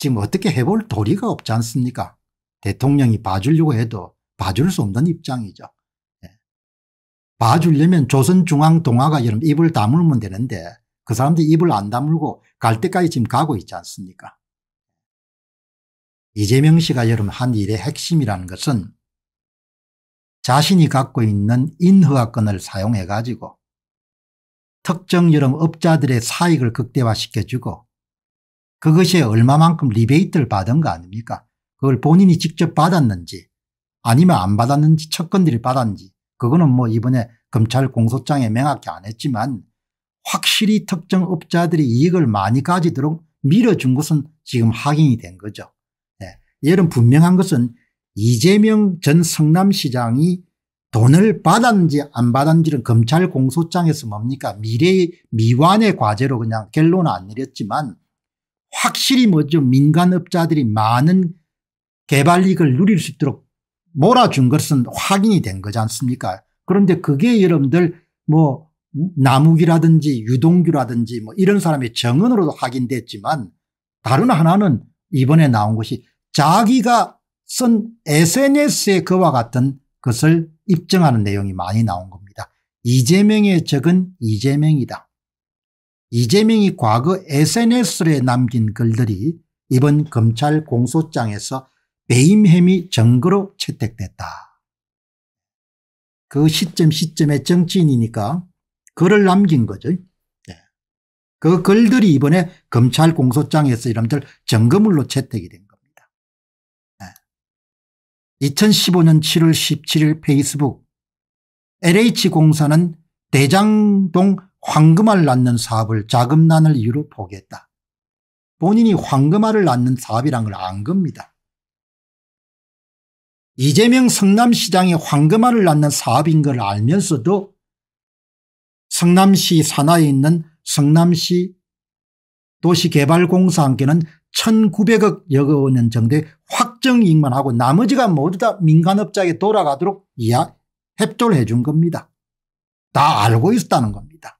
지금 어떻게 해볼 도리가 없지 않습니까 대통령이 봐주려고 해도 봐줄 수 없는 입장이죠. 네. 봐주려면 조선중앙동화가 여러분 입을 다물면 되는데 그 사람들이 입을 안 다물고 갈 때까지 지금 가고 있지 않습니까 이재명 씨가 여러분 한 일의 핵심이라는 것은 자신이 갖고 있는 인허가권을 사용해 가지고 특정 여러 업자들의 사익을 극대화시켜주고 그것이 얼마만큼 리베이트를 받은 거 아닙니까? 그걸 본인이 직접 받았는지 아니면 안 받았는지 척건들이 받았는지 그거는 뭐 이번에 검찰 공소장에 명확히 안 했지만 확실히 특정 업자들이 이익을 많이 가지도록 밀어준 것은 지금 확인이 된 거죠. 네. 예. 예를 분명한 것은 이재명 전 성남시장이 돈을 받았는지 안 받았는지는 검찰 공소장에서 뭡니까 미래의 미완의 과제로 그냥 결론을안 내렸지만 확실히 뭐죠 민간업자들이 많은 개발익을 누릴 수 있도록 몰아준 것은 확인이 된 거지 않습니까 그런데 그게 여러분들 뭐나무기라든지 유동규라든지 뭐 이런 사람의 정언으로도 확인됐지만 다른 하나는 이번에 나온 것이 자기가 쓴 SNS에 그와 같은 것을 입증하는 내용이 많이 나온 겁니다. 이재명의 적은 이재명이다. 이재명이 과거 SNS에 남긴 글들이 이번 검찰 공소장에서 배임 혐의 증거로 채택됐다. 그 시점 시점의 정치인이니까 글을 남긴 거죠. 네. 그 글들이 이번에 검찰 공소장에서 이름들 증거물로 채택이 된 겁니다. 2015년 7월 17일 페이스북 LH공사는 대장동 황금알 낳는 사업을 자금난을 이유로 보겠다. 본인이 황금알을 낳는 사업이란 걸 안 겁니다. 이재명 성남시장이 황금알을 낳는 사업인 걸 알면서도 성남시 산하에 있는 성남시 도시개발공사 한께는 1900억 여거 년 정도의 확정이익만 하고 나머지가 모두 다 민간업자에게 돌아가도록 협조를 해준 겁니다. 다 알고 있었다는 겁니다.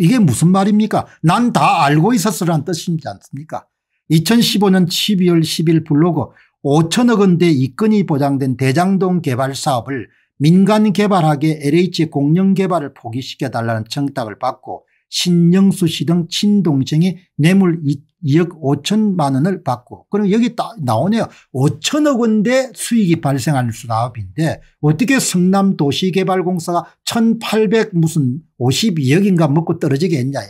이게 무슨 말입니까? 난 다 알고 있었으란 뜻이지 않습니까? 2015년 12월 10일 블로그 5천억 원대 이권이 보장된 대장동 개발 사업을 민간 개발하게 LH 공영 개발을 포기시켜달라는 청탁을 받고 신영수 씨 등 친동생이 뇌물 2억 5천만 원을 받고 그럼 여기 나오네요. 5천억 원대 수익이 발생할 수사없인데 어떻게 성남도시개발공사가 1800 무슨 52억인가 먹고 떨어지게 했냐.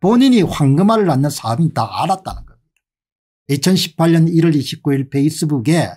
본인이 황금알을 낳는 사업인 다 알았다는 겁니다. 2018년 1월 29일 페이스북에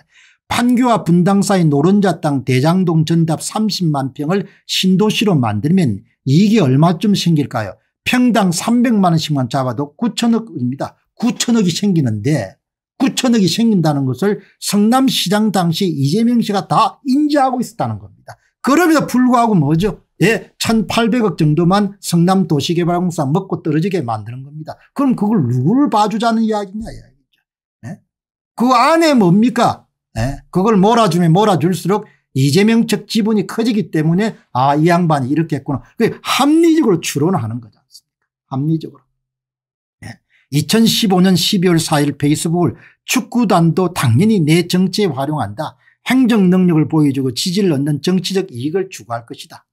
판교와 분당사의 노른자 땅 대장동 전답 30만 평을 신도시로 만들면 이익이 얼마쯤 생길까요 평당 300만 원씩만 잡아도 9천억입니다. 9천억이 생기는데 9천억이 생긴다는 것을 성남시장 당시 이재명 씨가 다 인지하고 있었다는 겁니다. 그럼에도 불구하고 뭐죠? 예, 1800억 정도만 성남도시개발공사 먹고 떨어지게 만드는 겁니다. 그럼 그걸 누구를 봐주자는 이야기냐 이야기죠. 예? 그 안에 뭡니까? 예? 그걸 몰아주면 몰아줄수록 이재명 측 지분이 커지기 때문에 아 이 양반이 이렇게 했구나. 그 합리적으로 추론하는 거지 않습니까 합리적으로. 네. 2015년 12월 4일 페이스북을 축구단도 당연히 내 정치에 활용한다. 행정 능력을 보여주고 지지를 얻는 정치적 이익을 추구할 것이다.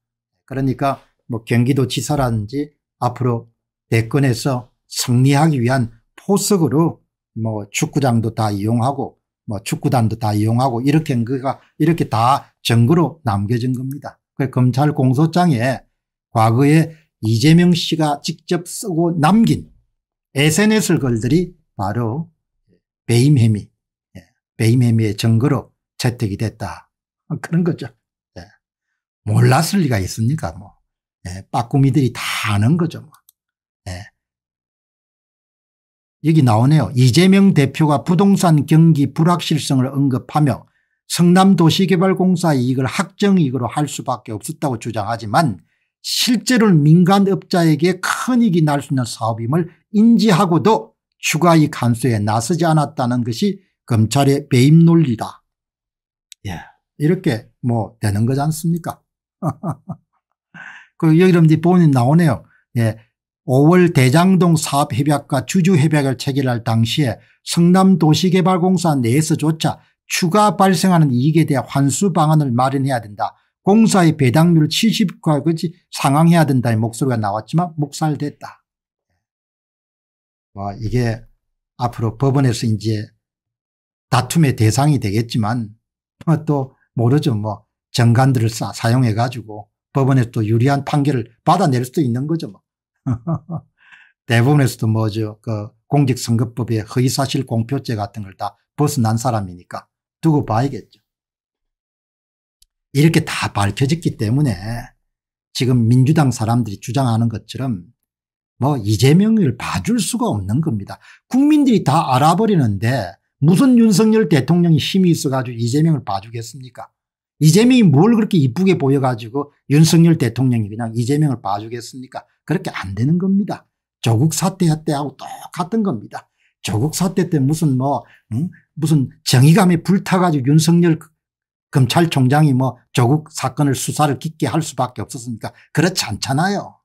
그러니까 뭐 경기도 지사라든지 앞으로 대권에서 승리하기 위한 포석으로 뭐 축구장도 다 이용하고 뭐 축구단도 다 이용하고 이렇게 한가 이렇게 다 증거로 남겨진 겁니다. 그 검찰 공소장에 과거에 이재명 씨가 직접 쓰고 남긴 SNS 글들이 바로 배임 혐의, 예, 배임 혐의의 증거로 채택이 됐다. 그런 거죠. 예. 몰랐을 리가 있습니까? 뭐 예, 빠꾸미들이 다 아는 거죠. 뭐. 여기 나오네요. 이재명 대표가 부동산 경기 불확실성을 언급하며 성남도시개발공사 이익을 학정이익으로 할 수밖에 없었다고 주장하지만 실제로는 민간업자에게 큰 이익이 날 수 있는 사업임을 인지하고도 추가이익 한수에 나서지 않았다는 것이 검찰의 배임 논리다. 예. 이렇게 뭐 되는 거지 않습니까? 그 여러분들 본인 나오네요. 예. 5월 대장동 사업협약과 주주협약을 체결할 당시에 성남도시개발공사 내에서조차 추가 발생하는 이익에 대한 환수 방안을 마련해야 된다. 공사의 배당률 70%까지 상황해야 된다는 목소리가 나왔지만 묵살됐다. 와, 이게 앞으로 법원에서 이제 다툼의 대상이 되겠지만 또 모르죠. 뭐 정관들을 사, 용해 가지고 법원에서 또 유리한 판결을 받아낼 수도 있는 거죠. 뭐. 대법원에서도 뭐죠. 그 공직선거법의 허위사실 공표죄 같은 걸 다 벗어난 사람이니까 두고 봐야겠죠. 이렇게 다 밝혀졌기 때문에 지금 민주당 사람들이 주장하는 것처럼 뭐 이재명을 봐줄 수가 없는 겁니다. 국민들이 다 알아버리는데 무슨 윤석열 대통령이 힘이 있어가지고 이재명을 봐주겠습니까? 이재명이 뭘 그렇게 이쁘게 보여가지고 윤석열 대통령이 그냥 이재명을 봐주겠습니까? 그렇게 안 되는 겁니다. 조국 사태 때하고 똑같은 겁니다. 조국 사태 때 무슨 뭐 응? 무슨 정의감에 불타가지고 윤석열 그 검찰총장이 뭐 조국 사건을 수사를 깊게 할 수밖에 없었습니까? 그렇지 않잖아요.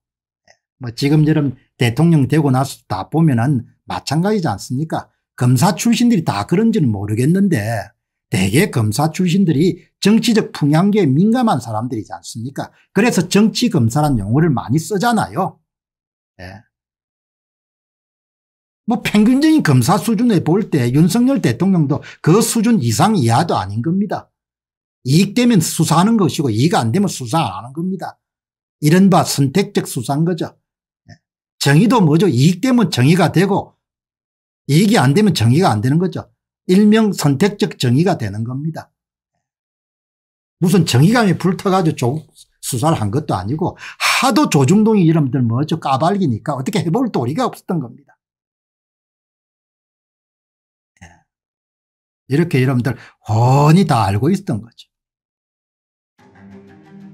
뭐 지금처럼 대통령 되고 나서 다 보면은 마찬가지지 않습니까? 검사 출신들이 다 그런지는 모르겠는데 대개 검사 출신들이 정치적 풍향계에 민감한 사람들이지 않습니까? 그래서 정치검사란 용어를 많이 쓰잖아요. 예. 뭐 평균적인 검사 수준에 볼 때 윤석열 대통령도 그 수준 이상 이하도 아닌 겁니다. 이익되면 수사하는 것이고 이익 안 되면 수사 안 하는 겁니다. 이른바 선택적 수사인 거죠. 예. 정의도 뭐죠? 이익되면 정의가 되고 이익이 안 되면 정의가 안 되는 거죠. 일명 선택적 정의가 되는 겁니다. 무슨 정의감이 불타가지고 수사를 한 것도 아니고 하도 조중동이 이름들 뭐죠 까발기니까 어떻게 해볼 도리가 없었던 겁니다. 예. 이렇게 여러분들 훤히 다 알고 있었던 거죠.